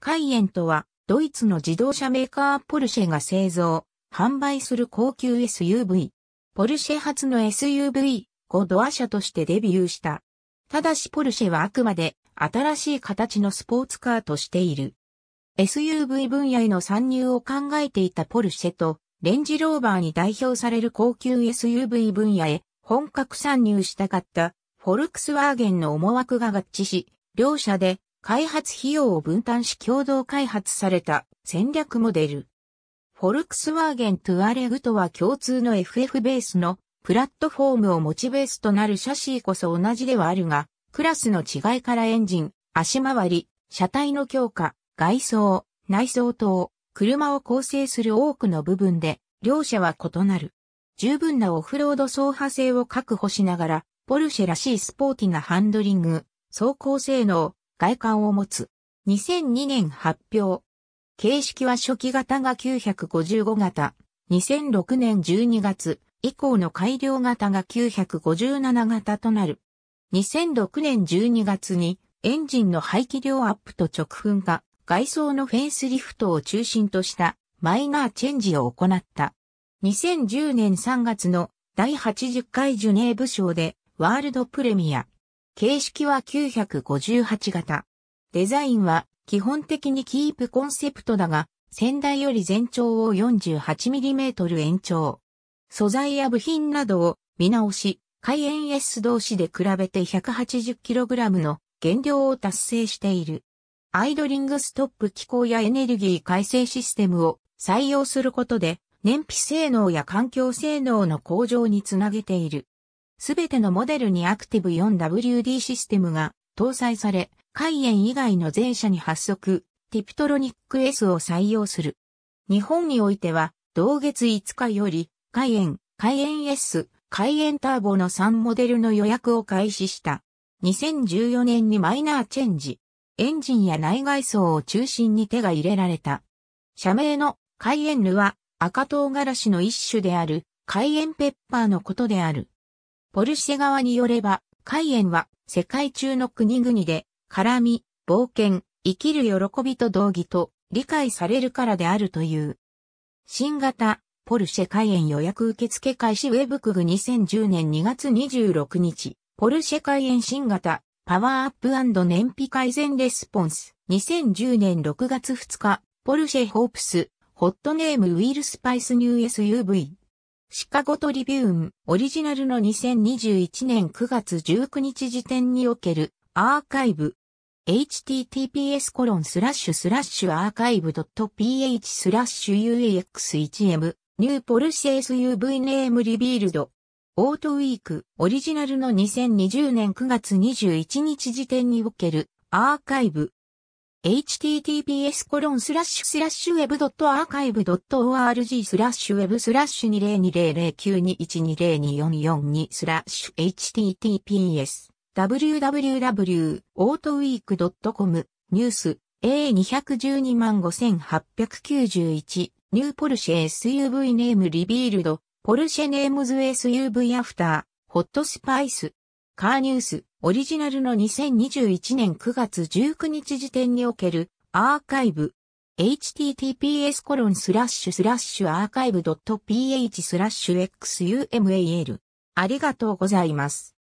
カイエンとは、ドイツの自動車メーカーポルシェが製造、販売する高級 SUV。ポルシェ初の SUV、5ドア車としてデビューした。ただしポルシェはあくまで新しい形のスポーツカーとしている。SUV 分野への参入を考えていたポルシェと、レンジローバーに代表される高級 SUV 分野へ本格参入したかった、フォルクスワーゲンの思惑が合致し、両社で開発費用を分担し共同開発された戦略モデル。フォルクスワーゲントゥアレグとは共通の FF ベースのプラットフォームを持ちベースとなるシャシーこそ同じではあるが、クラスの違いからエンジン、足回り、車体の強化、外装、内装等、車を構成する多くの部分で、両者は異なる。十分なオフロード走破性を確保しながら、ポルシェらしいスポーティなハンドリング、走行性能、外観を持つ。2002年発表。形式は初期型が955型。2006年12月以降の改良型が957型となる。2006年12月にエンジンの排気量アップと直噴化、外装のフェンスリフトを中心としたマイナーチェンジを行った。2010年3月の第80回ジュネーブ賞でワールドプレミア形式は958型。デザインは基本的にキープコンセプトだが、先代より全長を 48mm 延長。素材や部品などを見直し、海エ S 同士で比べて 180kg の減量を達成している。アイドリングストップ機構やエネルギー改正システムを採用することで、燃費性能や環境性能の向上につなげている。すべてのモデルにアクティブ 4WD システムが搭載され、海燕以外の全社に発足、ティプトロニック S を採用する。日本においては、同月5日より、海燕、海燕 S、海燕ターボの3モデルの予約を開始した。2014年にマイナーチェンジ。エンジンや内外装を中心に手が入れられた。社名の海燕ルは赤唐辛子の一種である海燕ペッパーのことである。ポルシェ側によれば、カイエンは世界中の国々で、絡み、冒険、生きる喜びと同義と理解されるからであるという。新型、ポルシェエン予約受付開始ウェブクグ2010年2月26日、ポルシェエン新型、パワーアップ燃費改善レスポンス、2010年6月2日、ポルシェホープス、ホットネームウィルスパイスニュー SUV、シカゴトリビューン、オリジナルの2021年9月19日時点におけるアーカイブ。https コロンスラッシュスラッシュアーカイブ .ph スラッシュ u a x 1 m ニューポルシェ SUV ネームリビールド。オートウィークオリジナルの2020年9月21日時点におけるアーカイブ。https コロンスラッシュスラッシュウェブ .archive.org スラッシュウェブスラッシュ20200921202442スラッシュ https www.autoweek.com ニュース A212 万5891ニューポルシェ SUV ネームリビールドポルシェネームズ SUV アフターホットスパイスカーニュースオリジナルの2021年9月19日時点におけるアーカイブ https コロンスラッシュスラッシュアーカイブ .ph スラッシュ x u m a l ありがとうございます。